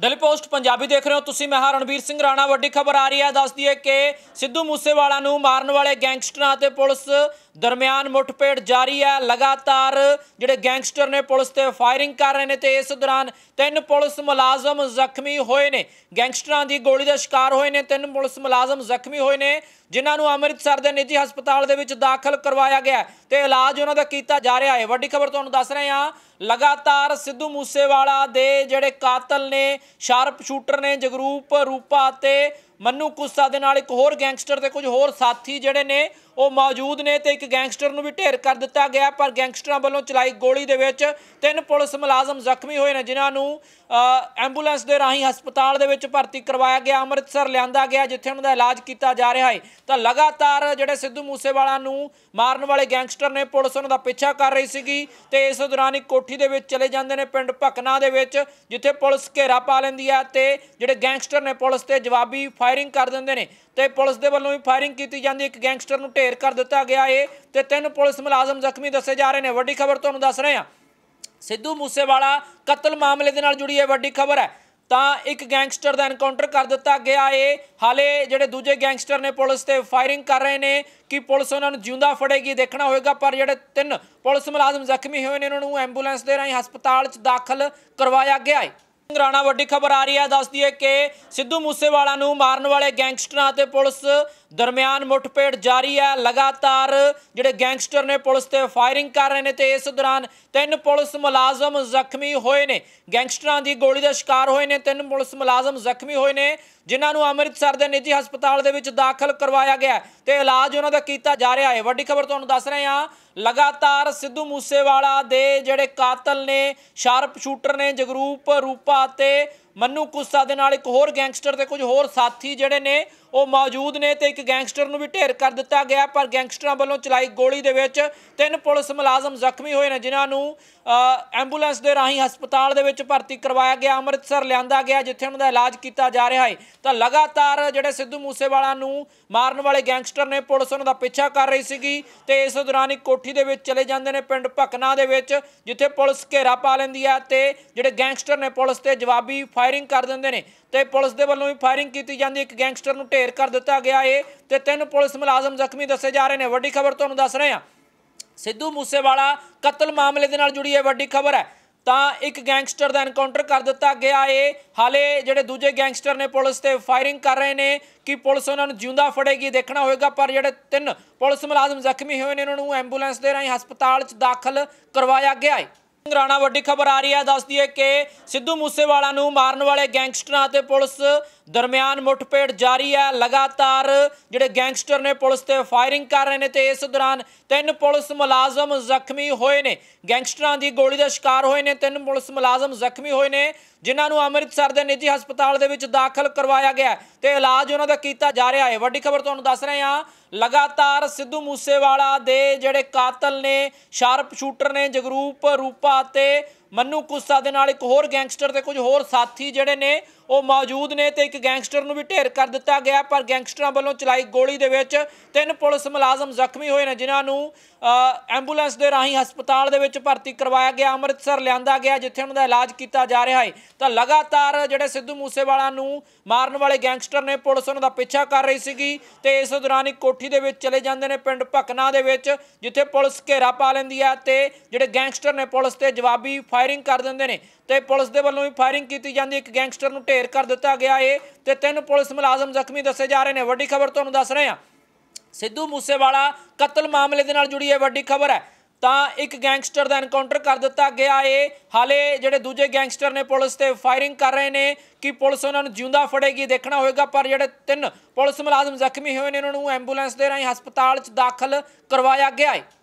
Delhi post Punjabi ਦੇਖ ਰਹੇ ਹੋ ਤੁਸੀਂ ਮੈਂ ਹਾਂ ਰਣਵੀਰ ਸਿੰਘ ਰਾਣਾ ਵੱਡੀ ਖਬਰ ਆ ਰਹੀ ਹੈ ਦੱਸਦੀ ਹੈ ਕਿ ਸਿੱਧੂ ਮੂਸੇਵਾਲਾ ਨੂੰ ਮਾਰਨ ਵਾਲੇ ਗੈਂਗਸਟਰਾਂ ਅਤੇ ਪੁਲਿਸ ਦਰਮਿਆਨ ਮੁੱਠਪੇੜ ਜਾਰੀ ਹੈ ਲਗਾਤਾਰ ਜਿਹੜੇ ਗੈਂਗਸਟਰ ਨੇ ਪੁਲਿਸ ਤੇ ਫਾਇਰਿੰਗ ਕਰ ਰਹੇ ਨੇ ਤੇ ਇਸ ਦੌਰਾਨ ਤਿੰਨ ਪੁਲਿਸ ਮੁਲਾਜ਼ਮ ਜ਼ਖਮੀ ਹੋਏ ਨੇ ਗੈਂਗਸਟਰਾਂ ਦੀ ਗੋਲੀ ਦਾ ਸ਼ਿਕਾਰ ਹੋਏ ਨੇ ਤਿੰਨ ਪੁਲਿਸ ਮੁਲਾਜ਼ਮ ਜ਼ਖਮੀ ਹੋਏ ਨੇ ਜਿਨ੍ਹਾਂ ਨੂੰ ਅੰਮ੍ਰਿਤਸਰ ਦੇ ਨਿੱਜੀ ਹਸਪਤਾਲ ਦੇ ਵਿੱਚ ਦਾਖਲ ਕਰਵਾਇਆ ਗਿਆ ਤੇ ਇਲਾਜ ਉਹਨਾਂ ਦਾ ਕੀਤਾ ਜਾ ਰਿਹਾ ਹੈ ਵੱਡੀ ਖਬਰ ਤੁਹਾਨੂੰ ਦੱਸ ਰਹੇ ਹਾਂ ਲਗਾਤਾਰ ਸਿੱਧੂ ਮੂਸੇਵਾਲਾ ਦੇ ਜਿਹੜੇ ਕਾਤਲ ਨੇ ਸ਼ਾਰਪ ਸ਼ੂਟਰ ਨੇ ਜਗਰੂਪ ਰੂਪਾ ਤੇ ਮੰਨੂ ਕੁੱਸਾ ਦੇ ਨਾਲ ਇੱਕ ਹੋਰ ਗੈਂਗਸਟਰ ਤੇ ਕੁਝ ਹੋਰ ਸਾਥੀ ਜਿਹੜੇ ਨੇ ਉਹ ਮੌਜੂਦ ਨੇ ਤੇ ਇੱਕ ਗੈਂਗਸਟਰ ਨੂੰ ਵੀ ਢੇਰ ਕਰ ਦਿੱਤਾ ਗਿਆ ਪਰ ਗੈਂਗਸਟਰਾਂ ਵੱਲੋਂ ਚਲਾਈ ਗੋਲੀ ਦੇ ਵਿੱਚ ਤਿੰਨ ਪੁਲਿਸ ਮੁਲਾਜ਼ਮ ਜ਼ਖਮੀ ਹੋਏ ਨੇ ਜਿਨ੍ਹਾਂ ਨੂੰ ਐਂਬੂਲੈਂਸ ਦੇ ਰਾਹੀਂ ਹਸਪਤਾਲ ਦੇ ਵਿੱਚ ਭਰਤੀ ਕਰਵਾਇਆ ਗਿਆ ਅੰਮ੍ਰਿਤਸਰ ਲਿਆਂਦਾ ਗਿਆ ਜਿੱਥੇ ਉਹਨਾਂ ਦਾ ਇਲਾਜ ਕੀਤਾ ਜਾ ਰਿਹਾ ਹੈ ਤਾਂ ਲਗਾਤਾਰ ਜਿਹੜੇ ਸਿੱਧੂ ਮੂਸੇਵਾਲਾ ਨੂੰ ਮਾਰਨ ਵਾਲੇ ਗੈਂਗਸਟਰ ਨੇ ਪੁਲਿਸ ਉਹਨਾਂ ਦਾ ਪਿੱਛਾ ਕਰ ਰਹੀ ਸੀਗੀ ਤੇ ਇਸ ਦੌਰਾਨ ਇੱਕ ਕੋਠੀ ਦੇ ਵਿੱਚ ਚਲੇ ਜਾਂਦੇ ਨੇ ਪਿੰਡ ਭਕਨਾ ਦੇ ਵਿੱਚ ਜਿੱਥੇ ਪੁਲਿਸ ਘੇਰਾ ਪਾ ਲੈਂਦੀ ਹੈ ਤੇ ਜਿਹੜੇ ਗੈਂਗਸਟਰ ਨੇ ਪੁਲਿਸ ਤੇ ਜਵਾਬੀ ਫਾਇਰਿੰਗ ਕਰ ਦਿੰਦੇ ਨੇ ਤੇ ਪੁਲਿਸ ਦੇ ਵੱਲੋਂ ਵੀ ਫਾਇਰਿੰਗ ਕੀਤੀ ਜਾਂਦੀ ਇੱਕ ਗੈਂਗਸਟਰ ਨੂੰ ਢੇਰ ਕਰ ਦਿੱਤਾ ਗਿਆ ਏ ਤੇ ਤਿੰਨ ਪੁਲਿਸ ਮੁਲਾਜ਼ਮ ਜ਼ਖਮੀ ਦੱਸੇ ਜਾ ਰਹੇ ਨੇ ਵੱਡੀ ਖਬਰ ਤੁਹਾਨੂੰ ਦੱਸ ਰਹੇ ਹਾਂ ਸਿੱਧੂ ਮੂਸੇਵਾਲਾ ਕਤਲ ਮਾਮਲੇ ਦੇ ਨਾਲ ਜੁੜੀ ਇਹ ਵੱਡੀ ਖਬਰ ਹੈ ਤਾਂ ਇੱਕ ਗੈਂਗਸਟਰ ਦਾ ਐਨਕਾਊਂਟਰ ਕਰ ਦਿੱਤਾ ਗਿਆ ਏ ਹਾਲੇ ਜਿਹੜੇ ਦੂਜੇ ਗੈਂਗਸਟਰ ਨੇ ਪੁਲਿਸ ਤੇ ਫਾਇਰਿੰਗ ਕਰ ਰਹੇ ਨੇ ਕਿ ਪੁਲਿਸ ਉਹਨਾਂ ਨੂੰ ਜਿਉਂਦਾ ਫੜੇਗੀ ਦੇਖਣਾ ਹੋਵੇਗਾ ਪਰ ਜਿਹੜੇ ਤਿੰਨ ਪੁਲਿਸ ਮੁਲਾਜ਼ਮ ਜ਼ਖਮੀ ਹੋਏ ਨੇ ਉਹਨਾਂ ਨੂੰ ਐਂਬੂਲੈਂਸ ਦੇ ਰਾਹੀਂ ਹਸਪਤਾਲ 'ਚ ਦਾਖਲ ਕਰਵਾਇਆ ਗਿਆ ਏ ਰਾਣਾ ਵੱਡੀ ਖਬਰ ਆ ਰਹੀ ਹੈ ਦੱਸਦੀ ਹੈ ਕਿ ਸਿੱਧੂ ਮੂਸੇਵਾਲਾ ਨੂੰ ਮਾਰਨ ਵਾਲੇ ਗੈਂਗਸਟਰਾਂ ਅਤੇ ਪੁਲਿਸ ਦਰਮਿਆਨ ਮੁੱਠਪੇੜ ਜਾਰੀ ਹੈ ਲਗਾਤਾਰ ਜਿਹੜੇ ਗੈਂਗਸਟਰ ਨੇ ਪੁਲਿਸ ਤੇ ਫਾਇਰਿੰਗ ਕਰ ਰਹੇ ਨੇ ਤੇ ਇਸ ਦੌਰਾਨ ਤਿੰਨ ਪੁਲਿਸ ਮੁਲਾਜ਼ਮ ਜ਼ਖਮੀ ਹੋਏ ਨੇ ਗੈਂਗਸਟਰਾਂ ਦੀ ਗੋਲੀ ਦਾ ਸ਼ਿਕਾਰ ਹੋਏ ਨੇ ਤਿੰਨ ਪੁਲਿਸ ਮੁਲਾਜ਼ਮ ਜ਼ਖਮੀ ਹੋਏ ਨੇ ਜਿਨ੍ਹਾਂ ਨੂੰ ਅੰਮ੍ਰਿਤਸਰ ਦੇ ਨਿੱਜੀ ਹਸਪਤਾਲ ਦੇ ਵਿੱਚ ਦਾਖਲ ਕਰਵਾਇਆ ਗਿਆ ਤੇ ਇਲਾਜ ਉਹਨਾਂ ਦਾ ਕੀਤਾ ਜਾ ਰਿਹਾ ਹੈ ਵੱਡੀ ਖਬਰ ਤੁਹਾਨੂੰ ਦੱਸ ਰਹੇ ਹਾਂ ਲਗਾਤਾਰ ਸਿੱਧੂ ਮੂਸੇਵਾਲਾ ਦੇ ਜਿਹੜੇ ਕਾਤਲ ਨੇ ਸ਼ਾਰਪ ਸ਼ੂਟਰ ਨੇ ਜਗਰੂਪ ਰੂਪਾ ਤੇ ਮੰਨੂ ਕੁੱਸਾ ਦੇ ਨਾਲ ਇੱਕ ਹੋਰ ਗੈਂਗਸਟਰ ਤੇ ਕੁਝ ਹੋਰ ਸਾਥੀ ਜਿਹੜੇ ਨੇ ਉਹ ਮੌਜੂਦ ਨੇ ਤੇ ਇੱਕ ਗੈਂਗਸਟਰ ਨੂੰ ਵੀ ਢੇਰ ਕਰ ਦਿੱਤਾ ਗਿਆ ਪਰ ਗੈਂਗਸਟਰਾਂ ਵੱਲੋਂ ਚਲਾਈ ਗੋਲੀ ਦੇ ਵਿੱਚ ਤਿੰਨ ਪੁਲਿਸ ਮੁਲਾਜ਼ਮ ਜ਼ਖਮੀ ਹੋਏ ਨੇ ਜਿਨ੍ਹਾਂ ਨੂੰ ਐਂਬੂਲੈਂਸ ਦੇ ਰਾਹੀਂ ਹਸਪਤਾਲ ਦੇ ਵਿੱਚ ਭਰਤੀ ਕਰਵਾਇਆ ਗਿਆ ਅੰਮ੍ਰਿਤਸਰ ਲਿਆਂਦਾ ਗਿਆ ਜਿੱਥੇ ਉਹਨਾਂ ਦਾ ਇਲਾਜ ਕੀਤਾ ਜਾ ਰਿਹਾ ਹੈ ਤਾਂ ਲਗਾਤਾਰ ਜਿਹੜੇ ਸਿੱਧੂ ਮੂਸੇਵਾਲਾ ਨੂੰ ਮਾਰਨ ਵਾਲੇ ਗੈਂਗਸਟਰ ਨੇ ਪੁਲਿਸ ਉਹਨਾਂ ਦਾ ਪਿੱਛਾ ਕਰ ਰਹੀ ਸੀਗੀ ਤੇ ਇਸ ਦੌਰਾਨ ਇੱਕ ਕੋਠੀ ਦੇ ਵਿੱਚ ਚਲੇ ਜਾਂਦੇ ਨੇ ਪਿੰਡ ਭਕਨਾ ਦੇ ਵਿੱਚ ਜਿੱਥੇ ਪੁਲਿਸ ਘੇਰਾ ਪਾ ਲੈਂਦੀ ਹੈ ਤੇ ਜਿਹੜੇ ਗੈਂਗਸਟਰ ਨੇ ਪੁਲਿਸ ਤੇ ਜਵਾਬੀ ਫਾਇਰਿੰਗ ਕਰ ਦਿੰਦੇ ਨੇ ਤੇ ਪੁਲਿਸ ਦੇ ਵੱਲੋਂ ਵੀ ਫਾਇਰਿੰਗ ਕੀਤੀ ਜਾਂਦੀ ਇੱਕ ਗੈਂਗਸਟਰ ਨੂੰ ਢੇਰ ਕਰ ਦਿੱਤਾ ਗਿਆ ਏ ਤੇ ਤਿੰਨ ਪੁਲਿਸ ਮੁਲਾਜ਼ਮ ਜ਼ਖਮੀ ਦੱਸੇ ਜਾ ਰਹੇ ਨੇ ਵੱਡੀ ਖਬਰ ਤੁਹਾਨੂੰ ਦੱਸ ਰਹੇ ਹਾਂ ਸਿੱਧੂ ਮੂਸੇਵਾਲਾ ਕਤਲ ਮਾਮਲੇ ਦੇ ਨਾਲ ਜੁੜੀ ਇਹ ਵੱਡੀ ਖਬਰ ਹੈ ਤਾਂ ਇੱਕ ਗੈਂਗਸਟਰ ਦਾ ਐਨਕਾਊਂਟਰ ਕਰ ਦਿੱਤਾ ਗਿਆ ਏ ਹਾਲੇ ਜਿਹੜੇ ਦੂਜੇ ਗੈਂਗਸਟਰ ਨੇ ਪੁਲਿਸ ਤੇ ਫਾਇਰਿੰਗ ਕਰ ਰਹੇ ਨੇ ਕਿ ਪੁਲਿਸ ਉਹਨਾਂ ਨੂੰ ਜਿਉਂਦਾ ਫੜੇਗੀ ਦੇਖਣਾ ਹੋਵੇਗਾ ਪਰ ਜਿਹੜੇ ਤਿੰਨ ਪੁਲਿਸ ਮੁਲਾਜ਼ਮ ਜ਼ਖਮੀ ਹੋਏ ਨੇ ਉਹਨਾਂ ਨੂੰ ਐਂਬੂਲੈਂਸ ਦੇ ਰਾਹੀਂ ਹਸਪਤਾਲ 'ਚ ਦਾਖਲ ਕਰਵਾਇਆ ਗਿਆ ਏ ਰਾਣਾ ਵੱਡੀ ਖਬਰ ਆ ਰਹੀ ਹੈ ਦੱਸਦੀ ਹੈ ਕਿ ਸਿੱਧੂ ਮੂਸੇਵਾਲਾ ਨੂੰ ਮਾਰਨ ਵਾਲੇ ਗੈਂਗਸਟਰਾਂ ਤੇ ਪੁਲਿਸ ਦਰਮਿਆਨ ਮੁੱਠਪੇੜ ਜਾਰੀ ਹੈ ਲਗਾਤਾਰ ਜਿਹੜੇ ਗੈਂਗਸਟਰ ਨੇ ਪੁਲਿਸ ਤੇ ਫਾਇਰਿੰਗ ਕਰ ਰਹੇ ਨੇ ਤੇ ਇਸ ਦੌਰਾਨ ਤਿੰਨ ਪੁਲਿਸ ਮੁਲਾਜ਼ਮ ਜ਼ਖਮੀ ਹੋਏ ਨੇ ਗੈਂਗਸਟਰਾਂ ਦੀ ਗੋਲੀ ਦਾ ਸ਼ਿਕਾਰ ਹੋਏ ਨੇ ਤਿੰਨ ਪੁਲਿਸ ਮੁਲਾਜ਼ਮ ਜ਼ਖਮੀ ਹੋਏ ਨੇ ਜਿਨ੍ਹਾਂ ਨੂੰ ਅੰਮ੍ਰਿਤਸਰ ਦੇ ਨਿੱਜੀ ਹਸਪਤਾਲ ਦੇ ਵਿੱਚ ਦਾਖਲ ਕਰਵਾਇਆ ਗਿਆ ਤੇ ਇਲਾਜ ਉਹਨਾਂ ਦਾ ਕੀਤਾ ਜਾ ਰਿਹਾ ਹੈ ਵੱਡੀ ਖਬਰ ਤੁਹਾਨੂੰ ਦੱਸ ਰਹੇ ਹਾਂ ਲਗਾਤਾਰ ਸਿੱਧੂ ਮੂਸੇਵਾਲਾ ਦੇ ਜਿਹੜੇ ਕਾਤਲ ਨੇ ਸ਼ਾਰਪ ਸ਼ੂਟਰ ਨੇ ਜਗਰੂਪ ਰੂਪਾ ਤੇ ਮੰਨੂ ਕੁੱਸਾ ਦੇ ਨਾਲ ਇੱਕ ਹੋਰ ਗੈਂਗਸਟਰ ਤੇ ਕੁਝ ਹੋਰ ਸਾਥੀ ਜਿਹੜੇ ਨੇ ਉਹ ਮੌਜੂਦ ਨੇ ਤੇ ਇੱਕ ਗੈਂਗਸਟਰ ਨੂੰ ਵੀ ਢੇਰ ਕਰ ਦਿੱਤਾ ਗਿਆ ਪਰ ਗੈਂਗਸਟਰਾਂ ਵੱਲੋਂ ਚਲਾਈ ਗੋਲੀ ਦੇ ਵਿੱਚ ਤਿੰਨ ਪੁਲਿਸ ਮੁਲਾਜ਼ਮ ਜ਼ਖਮੀ ਹੋਏ ਨੇ ਜਿਨ੍ਹਾਂ ਨੂੰ ਐਂਬੂਲੈਂਸ ਦੇ ਰਾਹੀਂ ਹਸਪਤਾਲ ਦੇ ਵਿੱਚ ਭਰਤੀ ਕਰਵਾਇਆ ਗਿਆ ਅੰਮ੍ਰਿਤਸਰ ਲਿਆਂਦਾ ਗਿਆ ਜਿੱਥੇ ਉਹਨਾਂ ਦਾ ਇਲਾਜ ਕੀਤਾ ਜਾ ਰਿਹਾ ਹੈ ਤਾਂ ਲਗਾਤਾਰ ਜਿਹੜੇ ਸਿੱਧੂ ਮੂਸੇਵਾਲਾ ਨੂੰ ਮਾਰਨ ਵਾਲੇ ਗੈਂਗਸਟਰ ਨੇ ਪੁਲਿਸ ਉਹਨਾਂ ਦਾ ਪਿੱਛਾ ਕਰ ਰਹੀ ਸੀਗੀ ਤੇ ਇਸ ਦੌਰਾਨ ਇੱਕ ਕੋਠੀ ਦੇ ਵਿੱਚ ਚਲੇ ਜਾਂਦੇ ਨੇ ਪਿੰਡ ਭਕਨਾ ਦੇ ਵਿੱਚ ਜਿੱਥੇ ਪੁਲਿਸ ਘੇਰਾ ਪਾ ਲੈਂਦੀ ਹੈ ਤੇ ਜਿਹੜੇ ਗੈਂਗਸਟਰ ਨੇ ਪੁਲਿਸ ਤੇ ਜਵਾਬੀ ਫਾਇਰਿੰਗ ਕਰ ਦਿੰਦੇ ਨੇ ਤੇ ਪੁਲਿਸ ਦੇ ਵੱਲੋਂ ਵੀ ਫਾਇਰਿੰਗ ਕੀਤੀ ਜਾਂਦੀ ਇੱਕ ਗੈਂਗਸਟਰ ਨੂੰ ਢੇਰ ਕਰ ਦਿੱਤਾ ਗਿਆ ਏ ਤੇ ਤਿੰਨ ਪੁਲਿਸ ਮੁਲਾਜ਼ਮ ਜ਼ਖਮੀ ਦੱਸੇ ਜਾ ਰਹੇ ਨੇ ਵੱਡੀ ਖਬਰ ਤੁਹਾਨੂੰ ਦੱਸ ਰਹੇ ਹਾਂ ਸਿੱਧੂ ਮੂਸੇਵਾਲਾ ਕਤਲ ਮਾਮਲੇ ਦੇ ਨਾਲ ਜੁੜੀ ਇਹ ਵੱਡੀ ਖਬਰ ਹੈ ਤਾਂ ਇੱਕ ਗੈਂਗਸਟਰ ਦਾ ਐਨਕਾਊਂਟਰ ਕਰ ਦਿੱਤਾ ਗਿਆ ਏ ਹਾਲੇ ਜਿਹੜੇ ਦੂਜੇ ਗੈਂਗਸਟਰ ਨੇ ਪੁਲਿਸ ਤੇ ਫਾਇਰਿੰਗ ਕਰ ਰਹੇ ਨੇ ਕਿ ਪੁਲਿਸ ਉਹਨਾਂ ਨੂੰ ਜਿਉਂਦਾ ਫੜੇਗੀ ਦੇਖਣਾ ਹੋਏਗਾ ਪਰ ਜਿਹੜੇ ਤਿੰਨ ਪੁਲਿਸ ਮੁਲਾਜ਼ਮ ਜ਼ਖਮੀ ਹੋਏ ਨੇ ਉਹਨਾਂ ਨੂੰ ਐਂਬੂਲੈਂਸ ਦੇ ਰਾਹੀਂ ਹਸਪਤਾਲ 'ਚ ਦਾਖਲ ਕਰਵਾਇਆ ਗਿਆ ਏ